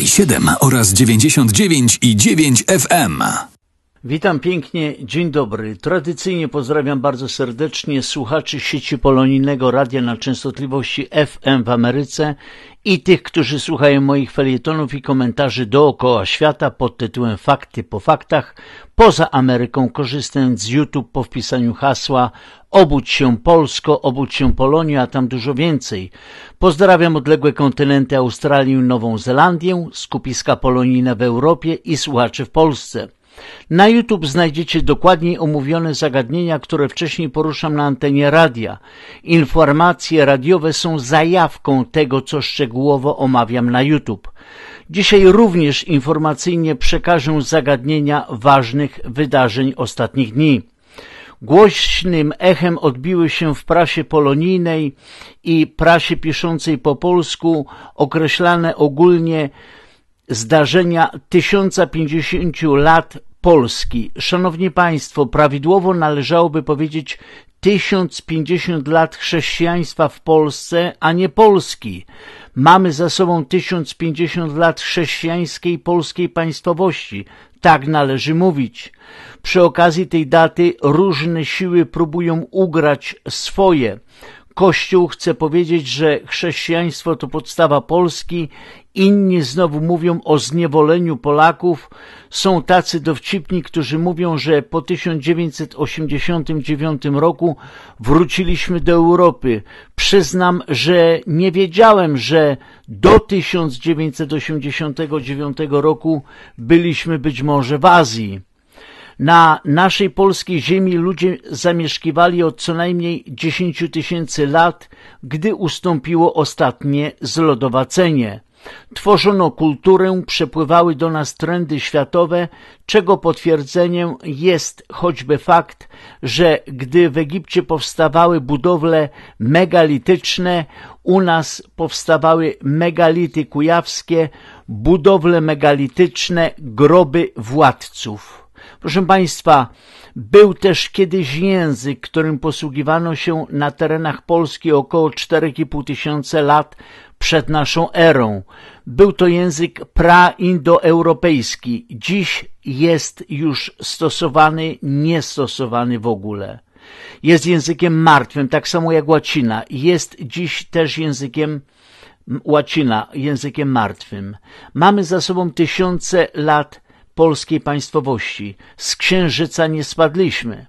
2,7 oraz 99,9 FM. Witam pięknie, dzień dobry. Tradycyjnie pozdrawiam bardzo serdecznie słuchaczy sieci polonijnego radia na częstotliwości FM w Ameryce i tych, którzy słuchają moich felietonów i komentarzy dookoła świata pod tytułem Fakty po faktach, poza Ameryką, korzystając z YouTube po wpisaniu hasła Obudź się Polsko, obudź się Polonia, a tam dużo więcej. Pozdrawiam odległe kontynenty Australię, Nową Zelandię, skupiska polonijne w Europie i słuchaczy w Polsce. Na YouTube znajdziecie dokładniej omówione zagadnienia, które wcześniej poruszam na antenie radia. Informacje radiowe są zajawką tego, co szczegółowo omawiam na YouTube. Dzisiaj również informacyjnie przekażę zagadnienia ważnych wydarzeń ostatnich dni. Głośnym echem odbiły się w prasie polonijnej i prasie piszącej po polsku określane ogólnie zdarzenia 1050 lat Polski. Szanowni Państwo, prawidłowo należałoby powiedzieć 1050 lat chrześcijaństwa w Polsce, a nie Polski. Mamy za sobą 1050 lat chrześcijańskiej polskiej państwowości. Tak należy mówić. Przy okazji tej daty różne siły próbują ugrać swoje. Kościół chce powiedzieć, że chrześcijaństwo to podstawa Polski, inni znowu mówią o zniewoleniu Polaków. Są tacy dowcipni, którzy mówią, że po 1989 roku wróciliśmy do Europy. Przyznam, że nie wiedziałem, że do 1989 roku byliśmy być może w Azji. Na naszej polskiej ziemi ludzie zamieszkiwali od co najmniej 10 tysięcy lat, gdy ustąpiło ostatnie zlodowacenie. Tworzono kulturę, przepływały do nas trendy światowe, czego potwierdzeniem jest choćby fakt, że gdy w Egipcie powstawały budowle megalityczne, u nas powstawały megality kujawskie, budowle megalityczne, groby władców. Proszę Państwa, był też kiedyś język, którym posługiwano się na terenach Polski około 4,5 tysiące lat przed naszą erą. Był to język praindoeuropejski. Dziś jest już stosowany, niestosowany w ogóle. Jest językiem martwym, tak samo jak łacina. Jest dziś też językiem łacina, językiem martwym. Mamy za sobą tysiące lat polskiej państwowości. Z księżyca nie spadliśmy.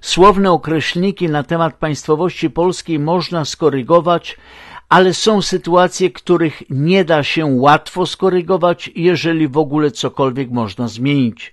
Słowne określniki na temat państwowości polskiej można skorygować, ale są sytuacje, których nie da się łatwo skorygować, jeżeli w ogóle cokolwiek można zmienić.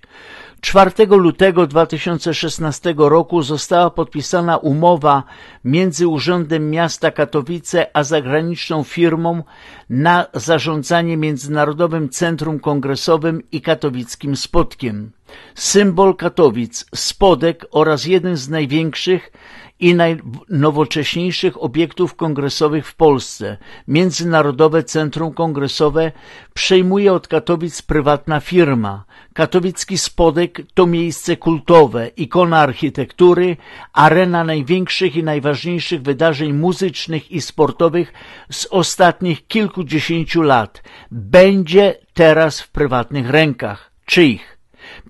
4 lutego 2016 roku została podpisana umowa między Urzędem Miasta Katowice a zagraniczną firmą na zarządzanie Międzynarodowym Centrum Kongresowym i Katowickim Spotkiem. Symbol Katowic, Spodek oraz jeden z największych i najnowocześniejszych obiektów kongresowych w Polsce. Międzynarodowe Centrum Kongresowe przejmuje od Katowic prywatna firma. Katowicki Spodek to miejsce kultowe, ikona architektury, arena największych i najważniejszych wydarzeń muzycznych i sportowych z ostatnich kilkudziesięciu lat. Będzie teraz w prywatnych rękach. Czyich?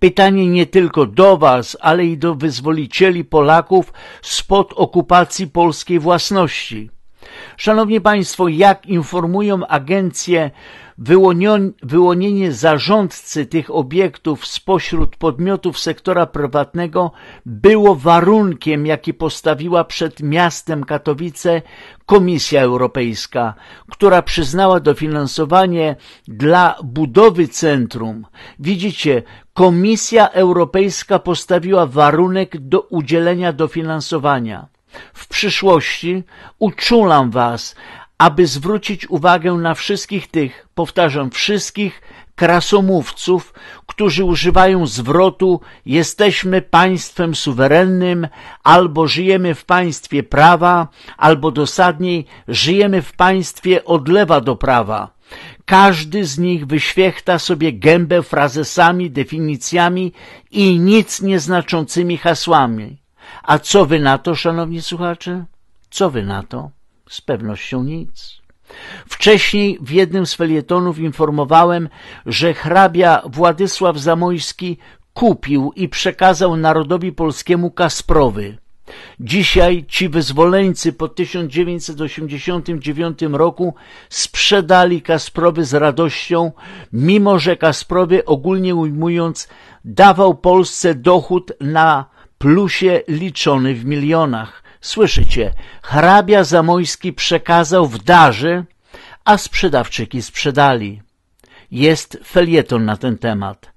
Pytanie nie tylko do Was, ale i do wyzwolicieli Polaków spod okupacji polskiej własności. Szanowni Państwo, jak informują agencje, wyłonienie zarządcy tych obiektów spośród podmiotów sektora prywatnego było warunkiem, jaki postawiła przed miastem Katowice Komisja Europejska, która przyznała dofinansowanie dla budowy centrum. Widzicie, Komisja Europejska postawiła warunek do udzielenia dofinansowania. W przyszłości uczulam was, aby zwrócić uwagę na wszystkich tych, powtarzam, wszystkich krasomówców, którzy używają zwrotu jesteśmy państwem suwerennym, albo żyjemy w państwie prawa, albo dosadniej żyjemy w państwie od lewa do prawa. Każdy z nich wyświechta sobie gębę frazesami, definicjami i nic nieznaczącymi hasłami. A co wy na to, szanowni słuchacze? Co wy na to? Z pewnością nic. Wcześniej w jednym z felietonów informowałem, że hrabia Władysław Zamojski kupił i przekazał narodowi polskiemu Kasprowy. Dzisiaj ci wyzwoleńcy po 1989 roku sprzedali Kasprowy z radością, mimo że Kasprowy ogólnie ujmując dawał Polsce dochód na plusie liczony w milionach. Słyszycie, hrabia Zamojski przekazał w darze, a sprzedawczyki sprzedali. Jest felieton na ten temat.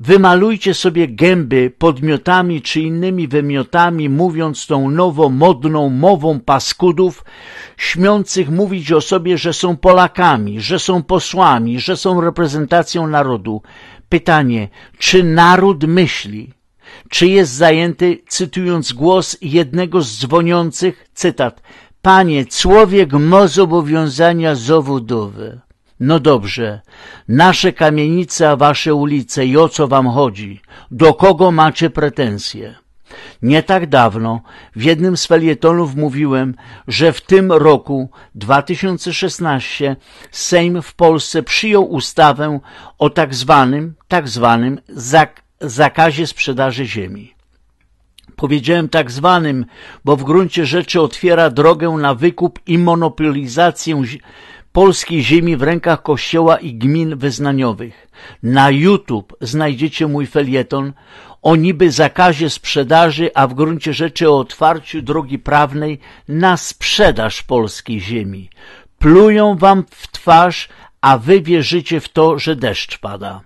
Wymalujcie sobie gęby podmiotami czy innymi wymiotami, mówiąc tą nowomodną mową paskudów, śmiących mówić o sobie, że są Polakami, że są posłami, że są reprezentacją narodu. Pytanie, czy naród myśli? czy jest zajęty, cytując głos jednego z dzwoniących, cytat, Panie, człowiek ma zobowiązania zawodowe. No dobrze, nasze kamienice, a wasze ulice i o co wam chodzi? Do kogo macie pretensje? Nie tak dawno w jednym z felietonów mówiłem, że w tym roku 2016 Sejm w Polsce przyjął ustawę o tak zwanym, tak zwanym zak zakazie sprzedaży ziemi. Powiedziałem tak zwanym, bo w gruncie rzeczy otwiera drogę na wykup i monopolizację polskiej ziemi w rękach kościoła i gmin wyznaniowych. Na YouTube znajdziecie mój felieton o niby zakazie sprzedaży, a w gruncie rzeczy o otwarciu drogi prawnej na sprzedaż polskiej ziemi. Plują wam w twarz, a wy wierzycie w to, że deszcz pada.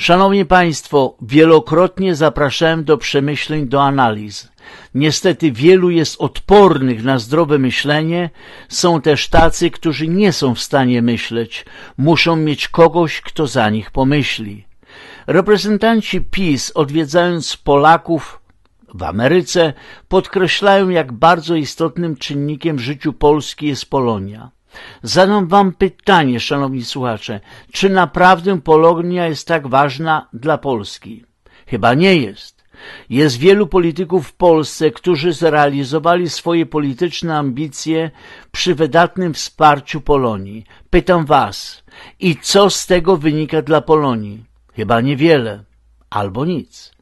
Szanowni Państwo, wielokrotnie zapraszałem do przemyśleń, do analiz. Niestety wielu jest odpornych na zdrowe myślenie, są też tacy, którzy nie są w stanie myśleć, muszą mieć kogoś, kto za nich pomyśli. Reprezentanci PiS, odwiedzając Polaków w Ameryce, podkreślają, jak bardzo istotnym czynnikiem w życiu Polski jest Polonia. Zadam wam pytanie, szanowni słuchacze, czy naprawdę Polonia jest tak ważna dla Polski? Chyba nie jest. Jest wielu polityków w Polsce, którzy zrealizowali swoje polityczne ambicje przy wydatnym wsparciu Polonii. Pytam was, i co z tego wynika dla Polonii? Chyba niewiele, albo nic.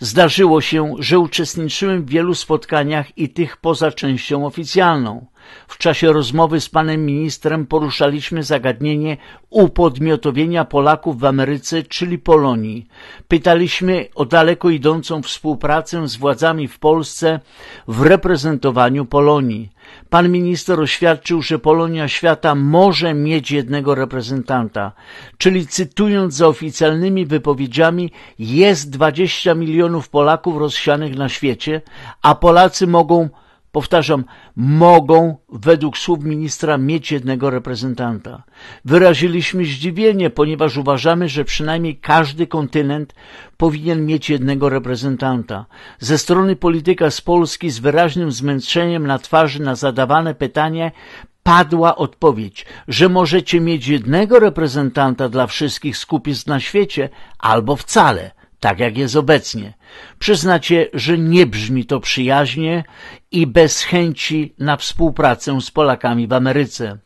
Zdarzyło się, że uczestniczyłem w wielu spotkaniach i tych poza częścią oficjalną. W czasie rozmowy z panem ministrem poruszaliśmy zagadnienie upodmiotowienia Polaków w Ameryce, czyli Polonii. Pytaliśmy o daleko idącą współpracę z władzami w Polsce w reprezentowaniu Polonii. Pan minister oświadczył, że Polonia świata może mieć jednego reprezentanta, czyli cytując za oficjalnymi wypowiedziami, jest 20 milionów Polaków rozsianych na świecie, a Polacy mogą powtarzam, mogą według słów ministra mieć jednego reprezentanta. Wyraziliśmy zdziwienie, ponieważ uważamy, że przynajmniej każdy kontynent powinien mieć jednego reprezentanta. Ze strony polityka z Polski z wyraźnym zmęczeniem na twarzy na zadawane pytanie padła odpowiedź, że możecie mieć jednego reprezentanta dla wszystkich skupisk na świecie albo wcale – tak jak jest obecnie. Przyznacie, że nie brzmi to przyjaźnie i bez chęci na współpracę z Polakami w Ameryce.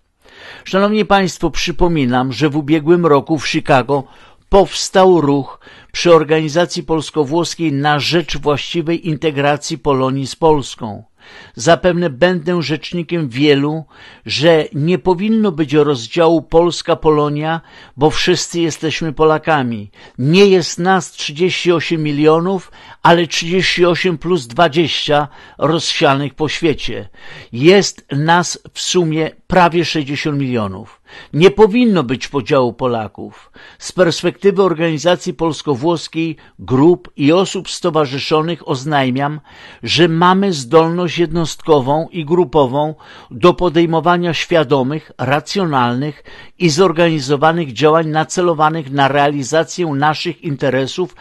Szanowni Państwo, przypominam, że w ubiegłym roku w Chicago powstał ruch przy organizacji polsko-włoskiej na rzecz właściwej integracji Polonii z Polską. Zapewne będę rzecznikiem wielu, że nie powinno być rozdziału Polska-Polonia, bo wszyscy jesteśmy Polakami. Nie jest nas 38 milionów, ale 38 plus 20 rozsianych po świecie. Jest nas w sumie prawie 60 milionów. Nie powinno być podziału Polaków. Z perspektywy organizacji polsko-włoskiej, grup i osób stowarzyszonych oznajmiam, że mamy zdolność jednostkową i grupową do podejmowania świadomych, racjonalnych i zorganizowanych działań nacelowanych na realizację naszych interesów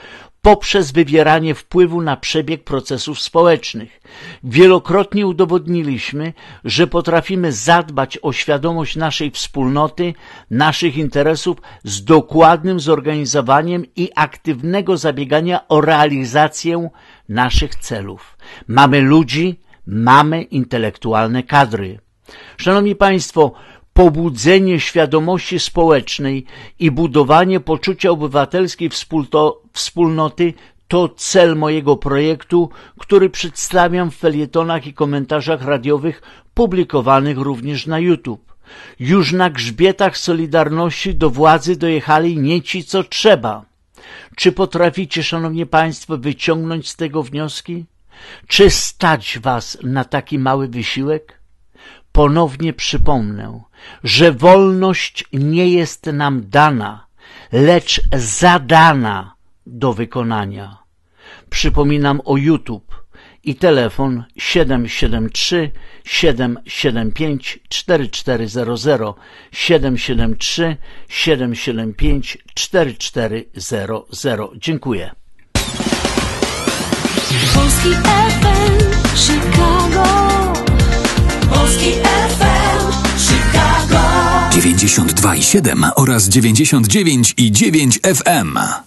poprzez wywieranie wpływu na przebieg procesów społecznych. Wielokrotnie udowodniliśmy, że potrafimy zadbać o świadomość naszej wspólnoty, naszych interesów z dokładnym zorganizowaniem i aktywnego zabiegania o realizację naszych celów. Mamy ludzi, mamy intelektualne kadry. Szanowni Państwo, pobudzenie świadomości społecznej i budowanie poczucia obywatelskiej wspólnoty to cel mojego projektu, który przedstawiam w felietonach i komentarzach radiowych publikowanych również na YouTube. Już na grzbietach Solidarności do władzy dojechali nie ci, co trzeba. Czy potraficie, szanowni państwo, wyciągnąć z tego wnioski? Czy stać was na taki mały wysiłek? ponownie przypomnę, że wolność nie jest nam dana, lecz zadana do wykonania. Przypominam o YouTube i telefon 773 775 4400 773 775 4400. Dziękuję. Polski FM, Chicago. Polski 92,7 oraz 99,9 FM.